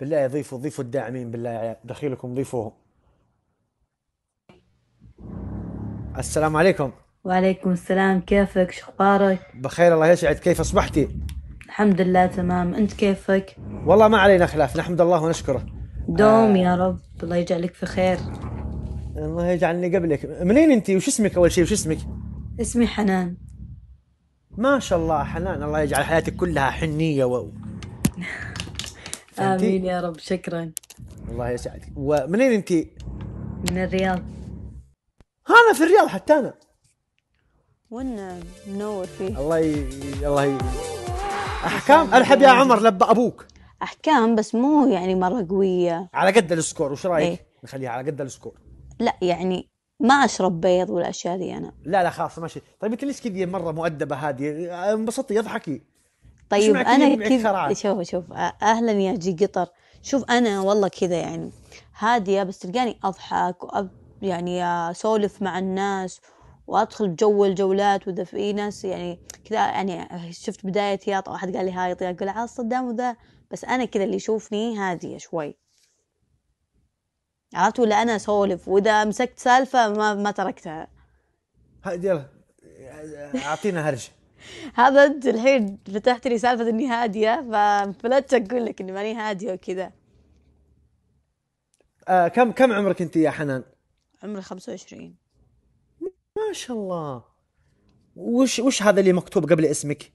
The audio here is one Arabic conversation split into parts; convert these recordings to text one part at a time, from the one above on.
بالله ضيفوا ضيفوا الداعمين بالله دخيلكم ضيفوهم السلام عليكم وعليكم السلام كيفك شخبارك بخير الله يسعد كيف أصبحتي الحمد لله تمام أنت كيفك والله ما علينا خلاف نحمد الله ونشكره دوم آه. يا رب الله يجعلك في خير الله يجعلني قبلك منين أنت وش اسمك أول شيء وش اسمك اسمي حنان ما شاء الله حنان الله يجعل حياتك كلها حنية و... امين يا رب شكرا الله يسعدك ومنين انت؟ من الرياض انا في الرياض حتى انا وانا منور فيه الله ي... الله ي... احكام الحب يا عمر لب ابوك احكام بس مو يعني مره قويه على قد السكور وش رايك؟ ايه؟ نخليها على قد السكور لا يعني ما اشرب بيض والاشياء ذي انا لا لا خلاص ماشي طيب انت ليش كذي مره مؤدبه هذه انبسطي اضحكي طيب انا كذا شوف شوف اهلا يا جي قطر شوف انا والله كذا يعني هاديه بس تلقاني اضحك وأب يعني اسولف مع الناس وادخل بجو الجولات واذا في ناس يعني كذا يعني شفت بدايتي واحد قال لي هاي طيب اقول عاد صدام وذا بس انا كذا اللي يشوفني هاديه شوي عرفت ولا انا اسولف واذا مسكت سالفه ما ما تركتها يلا اعطينا هرجه هذا انت الحين فتحت لي سالفه اني هاديه فبلشت اقول لك اني ماني هاديه وكذا آه كم كم عمرك انت يا حنان؟ عمري 25 ما شاء الله وش وش هذا اللي مكتوب قبل اسمك؟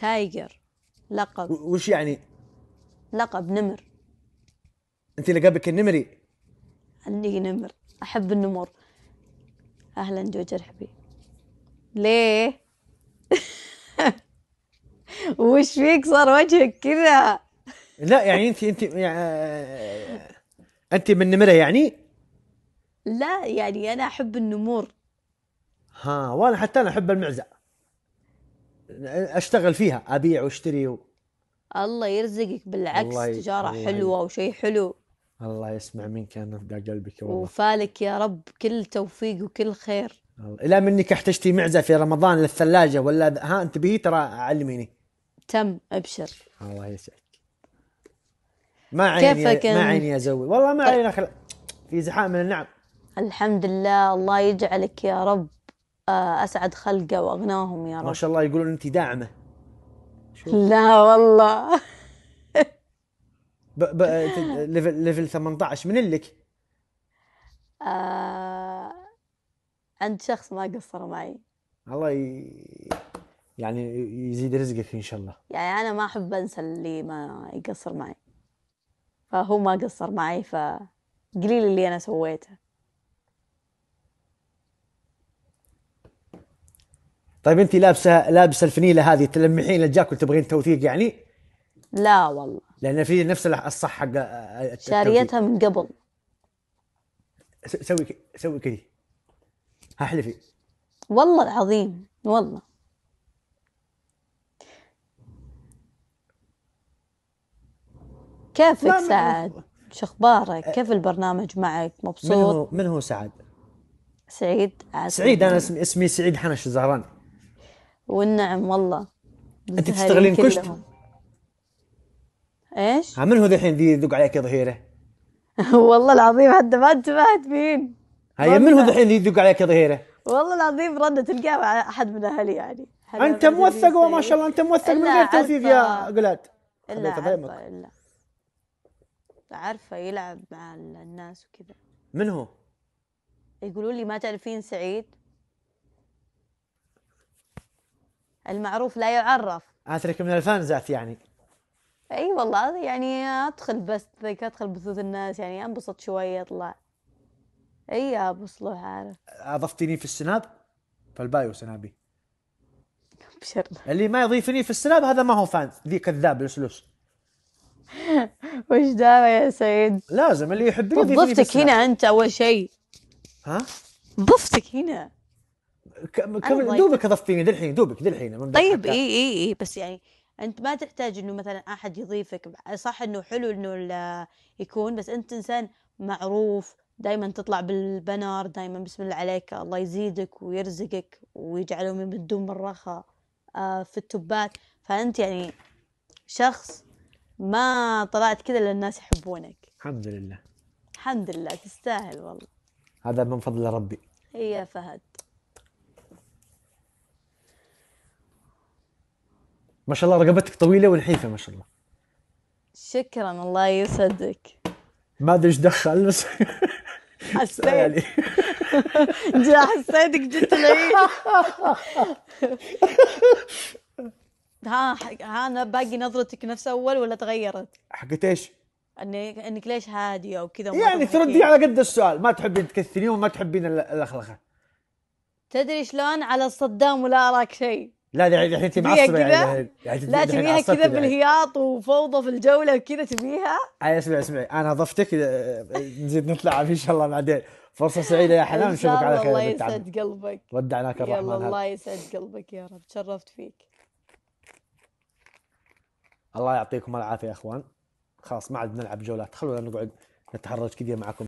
تايجر لقب وش يعني؟ لقب نمر انت لقبك النمري عندي نمر احب النمر اهلا جوجر حبيبي ليه؟ وش فيك صار وجهك كذا لا يعني انت انت يعني آه، انت من نمره يعني لا يعني انا احب النمور ها وانا حتى انا احب المعزه اشتغل فيها ابيع واشتري و... الله يرزقك بالعكس الله ي... تجاره الله حلوه ي... وشيء حلو الله يسمع منك انا في قلبك والله وفالك يا رب كل توفيق وكل خير لا منك احتجتي معزه في رمضان للثلاجه ولا ها انت انتبهي ترى علميني تم ابشر الله يسعدك ما عيني كيفك ما عيني ازوي والله ما عيني أخل... في زحام من النعم الحمد لله الله يجعلك يا رب آه، اسعد خلقه واغناهم يا رب ما شاء الله يقولون انت داعمه لا والله ب... ب... ليفل 18 من لك؟ آه عند شخص ما قصر معي الله ي... يعني يزيد رزقك ان شاء الله يعني انا ما احب انسى اللي ما يقصر معي فهو ما قصر معي فقليل اللي انا سويته طيب انت لابسه لابسه الفنيله هذه تلمحين لجاك وتبغين توثيق يعني؟ لا والله لان في نفس الصح حق شاريتها من قبل سوي سوي كذي احلفي إيه؟ والله العظيم والله كيفك سعد؟ شو اخبارك؟ كيف البرنامج معك؟ مبسوط؟ من هو من هو سعد؟ سعيد عسل. سعيد انا اسمي اسمي سعيد حنش الزهراني والنعم والله انت تشتغلين كشت؟ ايش؟ من هو ذحين ذي يذوق عليك ظهيره؟ والله العظيم حتى ما انتبهت مين هيا من هو الحين اللي يدق عليك يا ظهيره؟ والله العظيم رنة تلقاه مع احد من اهلي يعني انت موثق وما شاء الله انت موثق من غير توثيق يا قلاد الا عارفه الا عارفه يلعب مع الناس وكذا من هو؟ يقولوا لي ما تعرفين سعيد المعروف لا يعرف اترك من الفانزات يعني اي والله يعني ادخل بس ادخل بثوث الناس يعني انبسط شويه اطلع اي ابو صلوح عارف اضفتيني في السناب فالبايو سنابي ابشر اللي ما يضيفني في السناب هذا ما هو فان ذي كذاب لسلوس وش دعوه يا سعيد لازم اللي يحبني يضيفني ضفتك هنا انت اول شيء ها ضفتك هنا كم دوبك اضفتيني دلحين دوبك دلحين طيب اي اي اي بس يعني انت ما تحتاج انه مثلا احد يضيفك صح انه حلو انه يكون بس انت انسان معروف دائما تطلع بالبنار دائما بسم الله عليك الله يزيدك ويرزقك ويجعلهم من بدون مرخة آه، في التبات فأنت يعني شخص ما طلعت كذا للناس يحبونك الحمد لله الحمد لله تستاهل والله هذا من فضل ربي يا فهد ما شاء الله رقبتك طويله ونحيفه ما شاء الله شكرا الله يسعدك ما ادري ايش دخل بس حسيت يعني. انت حسيتك جبت العيد ها ها انا باقي نظرتك نفس اول ولا تغيرت؟ حقت ايش؟ انك انك ليش هاديه وكذا يعني تردي على قد السؤال ما تحبين تكثرين وما تحبين الاخلخه تدري شلون على صدام ولا اراك شيء لا يعني انت معصبه يعني،, يعني, يعني لا تبيها كذا يعني. بالهياط وفوضى في الجوله وكذا تبيها اسمعي اسمعي انا ضفتك نزيد نطلع ان شاء الله بعدين فرصه سعيده يا حنان نشوفك على خير الله يسعد قلبك ودعناك الرحمن يلا الله يسعد قلبك يا رب تشرفت فيك الله يعطيكم العافيه يا اخوان خلاص ما عاد نلعب جولات خلونا نقعد نتهرج كذا معكم